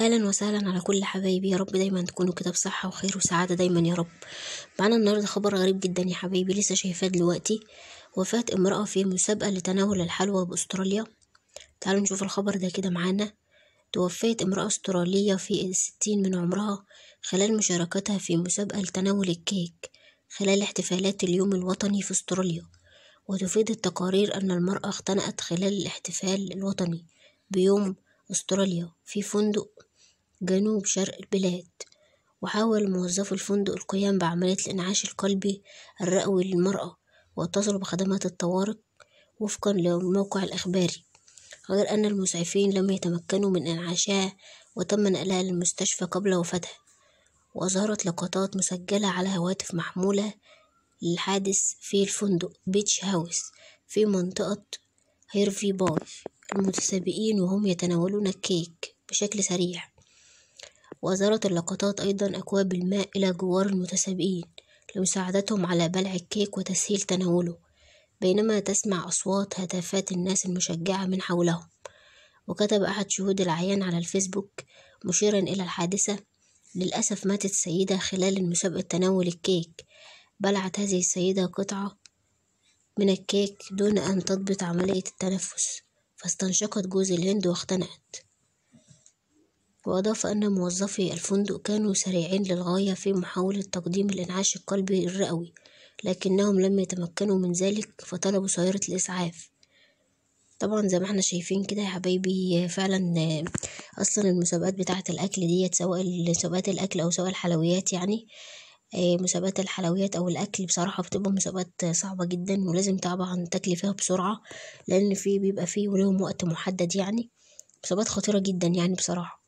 اهلا وسهلا على كل حبايبي يا رب دايما تكونوا كده بصحه وخير وسعاده دايما يا رب معانا النهارده خبر غريب جدا يا حبايبي لسه شايفاه دلوقتي وفاه امراه في مسابقه لتناول الحلوى باستراليا تعالوا نشوف الخبر ده كده معانا توفيت امراه استراليه في الستين من عمرها خلال مشاركتها في مسابقه لتناول الكيك خلال احتفالات اليوم الوطني في استراليا وتفيد التقارير ان المراه اختنقت خلال الاحتفال الوطني بيوم استراليا في فندق جنوب شرق البلاد وحاول موظفو الفندق القيام بعملية الإنعاش القلبي الرئوي للمرأة واتصلوا بخدمات الطوارئ وفقا للموقع الإخباري غير أن المسعفين لم يتمكنوا من إنعاشها وتم نقلها للمستشفى قبل وفاتها وأظهرت لقطات مسجلة على هواتف محمولة للحادث في الفندق بيتش هاوس في منطقة هيرفي باي المتسابقين وهم يتناولون الكيك بشكل سريع وأزالت اللقطات أيضا أكواب الماء إلى جوار المتسابقين لمساعدتهم على بلع الكيك وتسهيل تناوله بينما تسمع أصوات هتافات الناس المشجعة من حولهم وكتب أحد شهود العيان على الفيسبوك مشيرا إلى الحادثة للأسف ماتت سيدة خلال مسابقة تناول الكيك بلعت هذه السيدة قطعة من الكيك دون أن تضبط عملية التنفس فاستنشقت جوز الهند واختنقت وأضاف أن موظفي الفندق كانوا سريعين للغاية في محاولة تقديم الإنعاش القلبي الرئوي لكنهم لم يتمكنوا من ذلك فطلبوا سيارة الإسعاف طبعا زي ما احنا شايفين كده يا حبايبي فعلا اصلا المسابقات بتاعه الاكل ديت سواء مسابقات الاكل او سواء الحلويات يعني آه، مسابقات الحلويات او الاكل بصراحه بتبقى مسابقات صعبه جدا ولازم طبعا تاكلي فيها بسرعه لان في بيبقى فيه ولهم وقت محدد يعني مسابقات خطيره جدا يعني بصراحه